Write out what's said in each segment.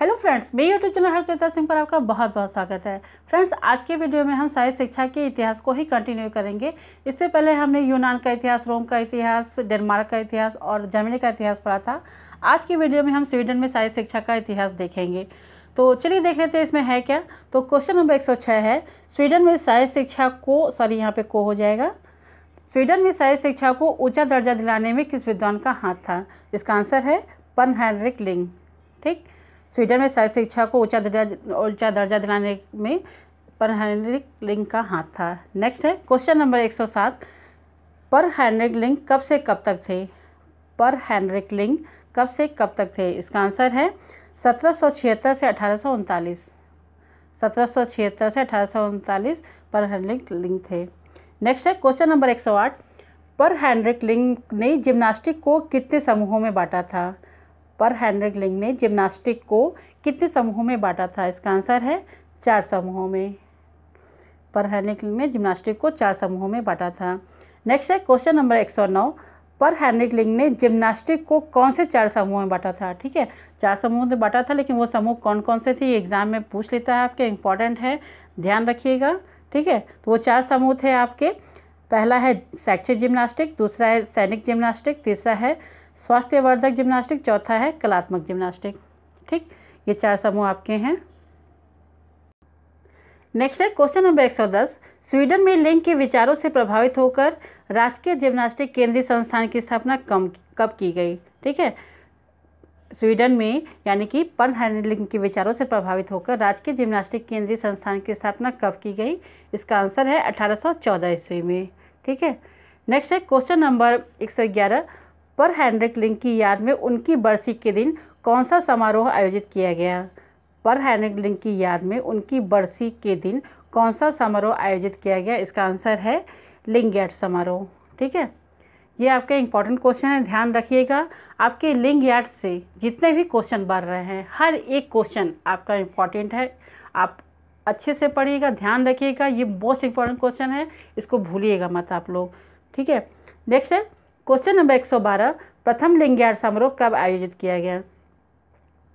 hello friends मेरे YouTube channel Harshita Singh पर आपका बहुत बहुत स्वागत है फ्रेंड्स आज के वीडियो में हम साहित्य शिक्षा के इतिहास को ही कंटिन्यू करेंगे इससे पहले हमने यूनान का इतिहास रोम का इतिहास डेनमार्क का इतिहास और जर्मनी का इतिहास पढ़ा था आज की वीडियो में हम स्वीडन में साहित्य शिक्षा का इतिहास देखेंगे तो चलिए देख लेते हैं इसमें है क्या तो क्वेश्चन नंबर एक है स्वीडन में साहित्य शिक्षा को सॉरी यहाँ पे को हो जाएगा स्वीडन में साहित्य शिक्षा को ऊंचा दर्जा दिलाने में किस विद्वान का हाथ था इसका आंसर है पन हैनरिक लिंग ठीक स्वीडन में सर शिक्षा को ऊंचा दर्जा ऊंचा दर्जा दिलाने में पर हैनरिक लिंग का हाथ था नेक्स्ट है क्वेश्चन नंबर 107 पर हैनरिक लिंक कब से कब तक थे पर हैंनरिक लिंग कब से कब तक थे इसका आंसर है सत्रह से अठारह सत्रह से अठारह पर हैंनरिक लिंग थे नेक्स्ट है क्वेश्चन नंबर 108 पर हैंनरिक लिंग ने जिम्नास्टिक को कितने समूहों में बांटा था पर हैंड्रिक लिंग ने जिम्नास्टिक को कितने समूहों में बांटा था इसका आंसर है चार समूहों में पर हैंड्रिक लिंग ने जिम्नास्टिक को चार समूहों में बांटा था नेक्स्ट है क्वेश्चन नंबर एक सौ नौ पर हैंड्रिक लिंग ने जिम्नास्टिक को कौन से चार समूहों में बांटा था ठीक है चार समूह में बांटा था लेकिन वो समूह कौन कौन से थे एग्जाम में पूछ लेता है आपके इंपॉर्टेंट है ध्यान रखिएगा ठीक है तो वो चार समूह थे आपके पहला है शैक्षिक जिम्नास्टिक दूसरा है सैनिक जिम्नास्टिक तीसरा है स्वास्थ्यवर्धक जिम्नास्टिक चौथा है कलात्मक जिम्नास्टिक ठीक ये चार समूह आपके हैं नेक्स्ट है क्वेश्चन नंबर एक सौ दस स्वीडन में लिंग के विचारों से प्रभावित होकर राजकीय जिम्नास्टिक केंद्रीय संस्थान की स्थापना कम कब की गई ठीक है स्वीडन में यानी कि पन हैंडलिंग के विचारों से प्रभावित होकर राजकीय जिम्नास्टिक केंद्रीय संस्थान की स्थापना कब की गई इसका आंसर है 1814 ईस्वी में ठीक है नेक्स्ट है क्वेश्चन नंबर 111 पर हैंड्रिक लिंग की याद में उनकी बरसी के दिन कौन सा समारोह आयोजित किया गया पर हैंड्रिक लिंग की याद में उनकी बरसी के दिन कौन सा समारोह आयोजित किया गया इसका आंसर है लिंगयार्ड समारोह ठीक है ये आपके इंपॉर्टेंट क्वेश्चन है ध्यान रखिएगा आपके लिंग यार्ड से जितने भी क्वेश्चन बन रहे हैं हर एक क्वेश्चन आपका इम्पॉर्टेंट है आप अच्छे से पढ़िएगा ध्यान रखिएगा ये मोस्ट इम्पॉर्टेंट क्वेश्चन है इसको भूलिएगा मत आप लोग ठीक है नेक्स्ट है क्वेश्चन नंबर 112 प्रथम लिंगयार्ड समारोह कब आयोजित किया गया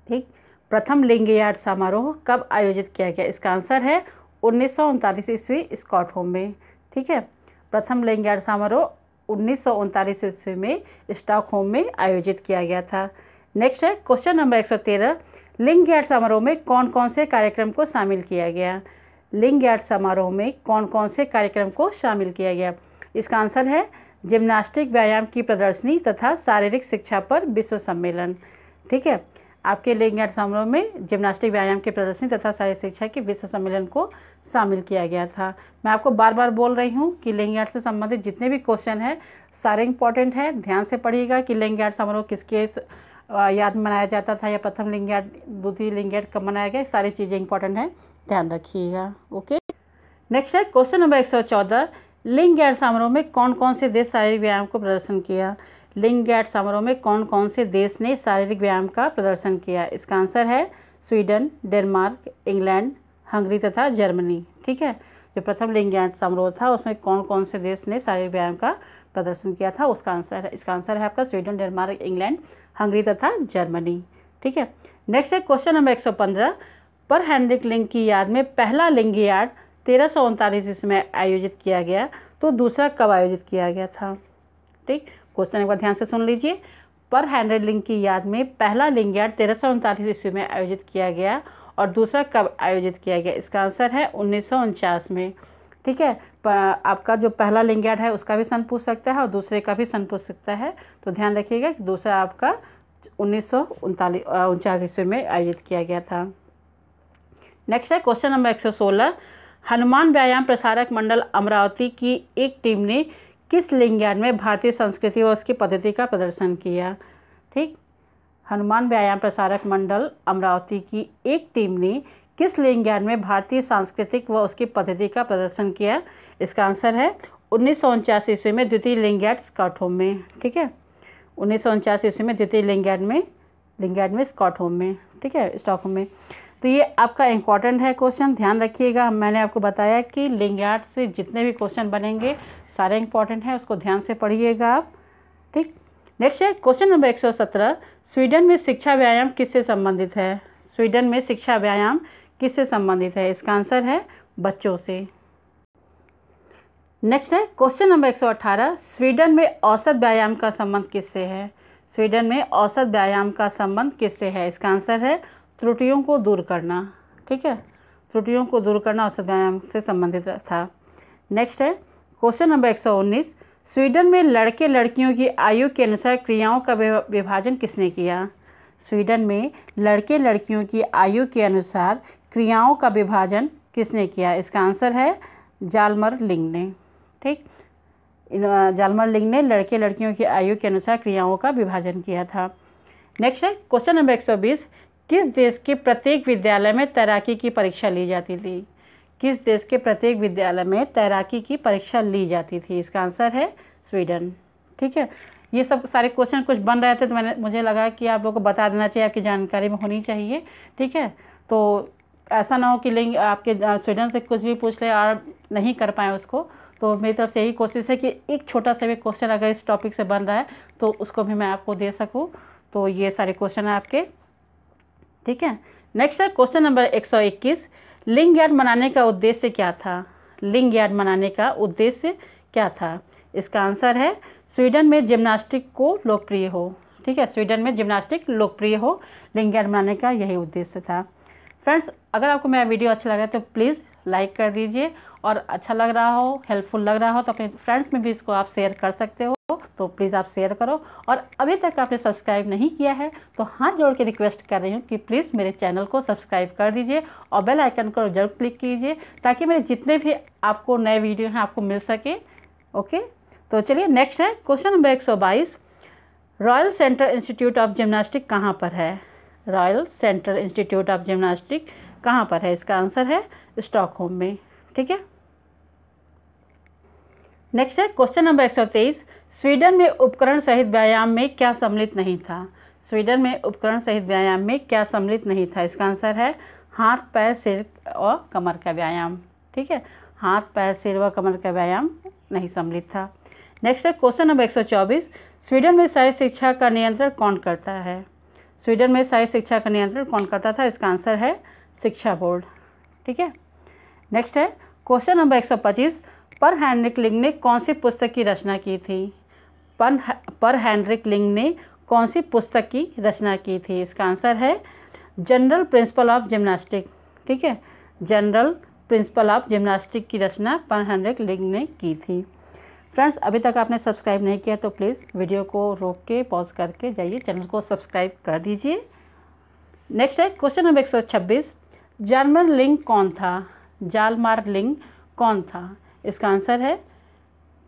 ठीक प्रथम लिंगयार्ड समारोह कब आयोजित किया गया इसका आंसर है उन्नीस सौ उनतालीस ईस्वी होम में ठीक है प्रथम लिंगयार्ड समारोह उन्नीस सौ ईस्वी में स्टॉक होम में आयोजित किया गया था नेक्स्ट है क्वेश्चन नंबर 113 लिंग यार्ड समारोह में कौन कौन से कार्यक्रम को शामिल किया गया लिंग यार्ड समारोह में कौन कौन से कार्यक्रम को शामिल किया गया इसका आंसर है जिम्नास्टिक व्यायाम की प्रदर्शनी तथा शारीरिक शिक्षा पर विश्व सम्मेलन ठीक है आपके लिंग समारोह में जिम्नास्टिक व्यायाम की प्रदर्शनी तथा शारीरिक शिक्षा के विश्व सम्मेलन को शामिल किया गया था मैं आपको बार बार बोल रही हूँ कि लिंग से संबंधित जितने भी क्वेश्चन हैं सारे इंपॉर्टेंट हैं ध्यान से पढ़िएगा कि लिंग समारोह किसके याद मनाया जाता था या प्रथम लिंग द्वितीय लिंग कब मनाया गया सारी चीज़ें इंपॉर्टेंट हैं ध्यान रखिएगा ओके नेक्स्ट है क्वेश्चन नंबर एक सौ चौदह लिंग गैट समारोह में कौन कौन से देश शारीरिक व्यायाम को प्रदर्शन किया लिंग गैट समारोह में कौन कौन से देश ने शारीरिक व्यायाम का प्रदर्शन किया इसका आंसर है स्वीडन डेनमार्क इंग्लैंड हंगरी तथा जर्मनी ठीक है जो प्रथम लिंग गैट समारोह था उसमें कौन कौन से देश ने शारीरिक व्यायाम का प्रदर्शन किया था उसका आंसर है इसका आंसर है आपका स्वीडन डेनमार्क इंग्लैंड हंगरी तथा जर्मनी ठीक है नेक्स्ट है क्वेश्चन नंबर एक सौ पंद्रह पर हैंनरिक लिंग की याद में पहला लिंग यार्ड तेरह सौ उनतालीस इसमें आयोजित किया गया तो दूसरा कब आयोजित किया गया था ठीक क्वेश्चन एक बार ध्यान से सुन लीजिए पर हैंड्रेड लिंग की याद में पहला लिंग यार्ड तेरह सौ उनतालीस ईस्वी में आयोजित किया गया और दूसरा कब आयोजित किया गया इसका आंसर है उन्नीस में ठीक है आपका जो पहला लिंग यार्ड है उसका भी सन पूछ सकता है और दूसरे का भी सन पूछ सकता है तो ध्यान रखिएगा कि दूसरा आपका उन्नीस सौ उनतालीस ईस्वी में आयोजित किया गया था नेक्स्ट है क्वेश्चन नंबर एक सौ सोलह हनुमान व्यायाम प्रसारक मंडल अमरावती की एक टीम ने किस लिंगयान में भारतीय संस्कृति और उसकी पद्धति का प्रदर्शन किया ठीक हनुमान व्यायाम प्रसारक मंडल अमरावती की एक टीम ने किस लिंगयान में भारतीय सांस्कृतिक व उसकी पद्धति का प्रदर्शन किया इसका आंसर है उन्नीस सौ उनचास ईस्वी में द्वितीय स्कॉट होम में ठीक है उन्नीस सौ उनचास ईस्वी में द्वितीय लिंगाट में लिंगाट में होम में ठीक है होम में तो ये आपका इम्पॉर्टेंट है क्वेश्चन ध्यान रखिएगा मैंने आपको बताया कि लिंगार्ड से जितने भी क्वेश्चन बनेंगे सारे इंपॉर्टेंट हैं उसको ध्यान से पढ़िएगा आप ठीक नेक्स्ट है क्वेश्चन नंबर एक सौ सत्रह स्वीडन में शिक्षा व्यायाम किससे संबंधित है स्वीडन में शिक्षा व्यायाम किससे संबंधित है इसका आंसर है बच्चों से नेक्स्ट है क्वेश्चन नंबर एक सौ स्वीडन में औसत व्यायाम का संबंध किससे है स्वीडन में औसत व्यायाम का संबंध किससे है इसका आंसर है त्रुटियों को दूर करना ठीक है त्रुटियों को दूर करना औसत व्यायाम से संबंधित था नेक्स्ट है क्वेश्चन नंबर एक स्वीडन में लड़के लड़कियों की आयु के अनुसार क्रियाओं का विभाजन किसने किया स्वीडन में लड़के लड़कियों की आयु के अनुसार क्रियाओं का विभाजन किसने किया इसका आंसर है जालमर लिंग ने ठीक जालमर लिंग ने लड़के लड़कियों की आयु के अनुसार क्रियाओं का विभाजन किया था नेक्स्ट है क्वेश्चन नंबर 120 किस देश के प्रत्येक विद्यालय में तैराकी की परीक्षा ली जाती थी किस देश के प्रत्येक विद्यालय में तैराकी की परीक्षा ली जाती थी इसका आंसर है स्वीडन ठीक है ये सब सारे क्वेश्चन कुछ बन रहे थे तो मैंने मुझे लगा कि आप लोगों को बता देना चाहिए आपकी जानकारी में होनी चाहिए ठीक है तो ऐसा ना हो कि लिंग आपके स्वीडन से कुछ भी पूछ ले और नहीं कर पाए उसको तो मेरी तरफ से यही कोशिश है कि एक छोटा सा भी क्वेश्चन अगर इस टॉपिक से बन रहा है तो उसको भी मैं आपको दे सकूँ तो ये सारे क्वेश्चन हैं आपके ठीक है नेक्स्ट है क्वेश्चन नंबर 121 लिंग यार्ड मनाने का उद्देश्य क्या था लिंग यार्ड मनाने का उद्देश्य क्या था इसका आंसर है स्वीडन में जिम्नास्टिक को लोकप्रिय हो ठीक है स्वीडन में जिम्नास्टिक लोकप्रिय हो लिंग यार्ड मनाने का यही उद्देश्य था फ्रेंड्स अगर आपको मेरा वीडियो अच्छा लगा तो प्लीज़ लाइक कर दीजिए और अच्छा लग रहा हो हेल्पफुल लग रहा हो तो अपने फ्रेंड्स में भी इसको आप शेयर कर सकते हो तो प्लीज़ आप शेयर करो और अभी तक आपने सब्सक्राइब नहीं किया है तो हाथ जोड़ के रिक्वेस्ट कर रही हूँ कि प्लीज़ मेरे चैनल को सब्सक्राइब कर दीजिए और बेल आइकन को जरूर क्लिक कीजिए ताकि मेरे जितने भी आपको नए वीडियो हैं आपको मिल सके ओके तो चलिए नेक्स्ट है क्वेश्चन नंबर एक सौ बाईस royal central institute of gymnastic कहाँ पर है royal central institute of gymnastic कहाँ पर है इसका आंसर है स्टॉकहोम में ठीक है नेक्स्ट है क्वेश्चन नंबर एक सौ तेईस स्वीडन में उपकरण सहित व्यायाम में क्या सम्मिलित नहीं था स्वीडन में उपकरण सहित व्यायाम में क्या सम्मिलित नहीं था इसका आंसर है हाथ पैर सिर और कमर का व्यायाम ठीक है हाथ पैर सिर व कमर का व्यायाम नहीं सम्मिलित था नेक्स्ट है क्वेश्चन नंबर एक स्वीडन में सारी शिक्षा का नियंत्रण कौन करता है स्वीडन में सारी शिक्षा का नियंत्रण कौन करता था इसका आंसर है शिक्षा बोर्ड ठीक है नेक्स्ट है क्वेश्चन नंबर 125 पर लिंग ने कौन सी पुस्तक की रचना की थी पर, पर हैंड्रिक लिंग ने कौन सी पुस्तक की रचना की थी इसका आंसर है जनरल प्रिंसिपल ऑफ जिम्नास्टिक ठीक है जनरल प्रिंसिपल ऑफ जिम्नास्टिक की रचना पर हैंड्रिक लिंग ने की थी फ्रेंड्स अभी तक आपने सब्सक्राइब नहीं किया तो प्लीज़ वीडियो को रोक के पॉज करके जाइए चैनल को सब्सक्राइब कर दीजिए नेक्स्ट है क्वेश्चन नंबर एक जर्मन लिंग कौन था जालमार लिंग कौन था इसका आंसर है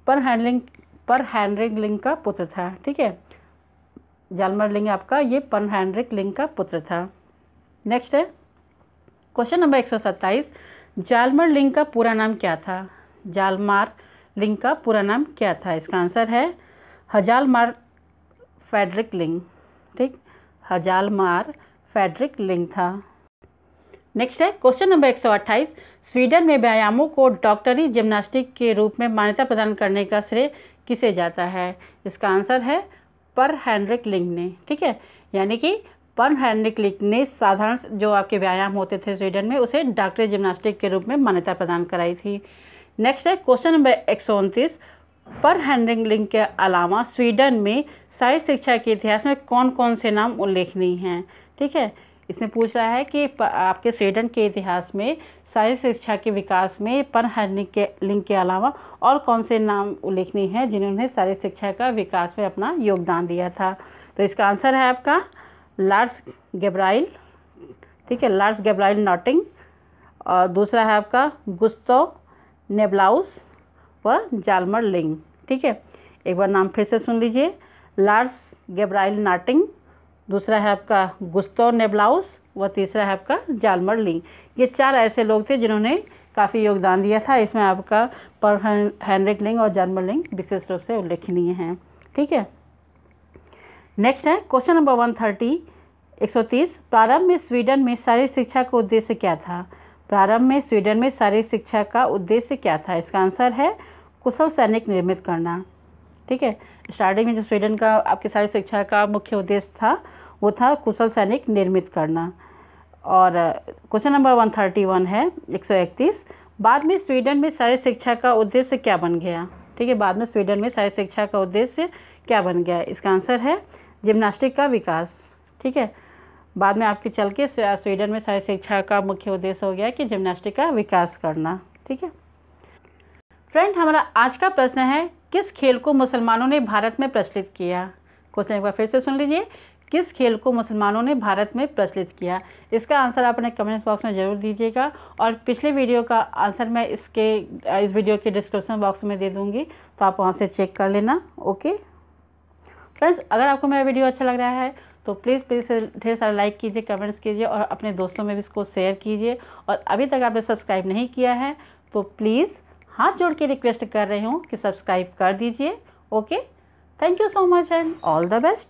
पर हैंडलिंग पर हैंड्रिक लिंग का पुत्र था ठीक है जालमर लिंग आपका ये पर हैंड्रिक लिंग का पुत्र था नेक्स्ट है क्वेश्चन नंबर एक सौ जालमर लिंग का पूरा नाम क्या था जालमार लिंग का पूरा नाम क्या था इसका आंसर है हजालमार फेडरिक लिंग ठीक हजालमार फेडरिक लिंग था नेक्स्ट है क्वेश्चन नंबर एक स्वीडन में व्यायामों को डॉक्टरी जिम्नास्टिक के रूप में मान्यता प्रदान करने का श्रेय किसे जाता है इसका आंसर है पर हैंड्रिक लिंग ने ठीक है यानी कि पर हैंड्रिक लिंग ने साधारण जो आपके व्यायाम होते थे स्वीडन में उसे डॉक्टरी जिम्नास्टिक के रूप में मान्यता प्रदान कराई थी नेक्स्ट है क्वेश्चन नंबर एक पर हैंड्रिक लिंग के अलावा स्वीडन में साहित्य शिक्षा के इतिहास में कौन कौन से नाम उल्लेखनीय हैं ठीक है इसमें पूछ रहा है कि आपके स्वीडन के इतिहास में व्यावसायिक शिक्षा के विकास में पनहरनी के लिंग के अलावा और कौन से नाम उल्लेखनीय हैं जिन्होंने शारीरिक शिक्षा का विकास में अपना योगदान दिया था तो इसका आंसर है आपका लार्स गेब्राइल ठीक है लार्स गेब्राइल नॉटिंग और दूसरा है आपका गुस्तो नेबलाउस व जालमर लिंग ठीक है एक बार नाम फिर से सुन लीजिए लार्स गेब्राइल नाटिंग दूसरा है आपका गुस्तो नेबलाउस व तीसरा है आपका जालमर लिंग ये चार ऐसे लोग थे जिन्होंने काफ़ी योगदान दिया था इसमें आपका पर हैंनरिक लिंग और जालमर लिंग विशेष रूप से उल्लेखनीय हैं ठीक है नेक्स्ट है क्वेश्चन नंबर वन थर्टी एक सौ तीस प्रारंभ में स्वीडन में शारीरिक शिक्षा का उद्देश्य क्या था प्रारंभ में स्वीडन में शारीरिक शिक्षा का उद्देश्य क्या था इसका आंसर है कुशल सैनिक निर्मित करना ठीक है स्टार्टिंग में जो स्वीडन का आपकी शारीरिक शिक्षा का मुख्य उद्देश्य था वो था कुशल सैनिक निर्मित करना और question number one thirty one है एक सौ इकतीस बाद में स्वीडन में सारी शिक्षा का उद्देश्य क्या बन गया ठीक है बाद में स्वीडन में सारी शिक्षा का उद्देश्य क्या बन गया इसका आंसर है जिम्नास्टिक का विकास ठीक है बाद में आपके चल के स्वीडन में सारी शिक्षा का मुख्य उद्देश्य हो गया कि जिम्नास्टिक का विकास करना ठीक है फ्रेंड हमारा आज का प्रश्न है किस खेल को मुसलमानों ने भारत में प्रचलित किया क्वेश्चन एक बार फिर से सुन लीजिए किस खेल को मुसलमानों ने भारत में प्रचलित किया इसका आंसर आप अपने कमेंट्स बॉक्स में ज़रूर दीजिएगा और पिछले वीडियो का आंसर मैं इसके इस वीडियो के डिस्क्रिप्शन बॉक्स में दे दूँगी तो आप वहाँ से चेक कर लेना ओके फ्रेंड्स अगर आपको मेरा वीडियो अच्छा लग रहा है तो प्लीज़ प्लीज़ ढेर सारा लाइक कीजिए कमेंट्स कीजिए और अपने दोस्तों में भी इसको शेयर कीजिए और अभी तक आपने सब्सक्राइब नहीं किया है तो प्लीज़ हाथ जोड़ के रिक्वेस्ट कर रही हूँ कि सब्सक्राइब कर दीजिए okay thank you so much and all the best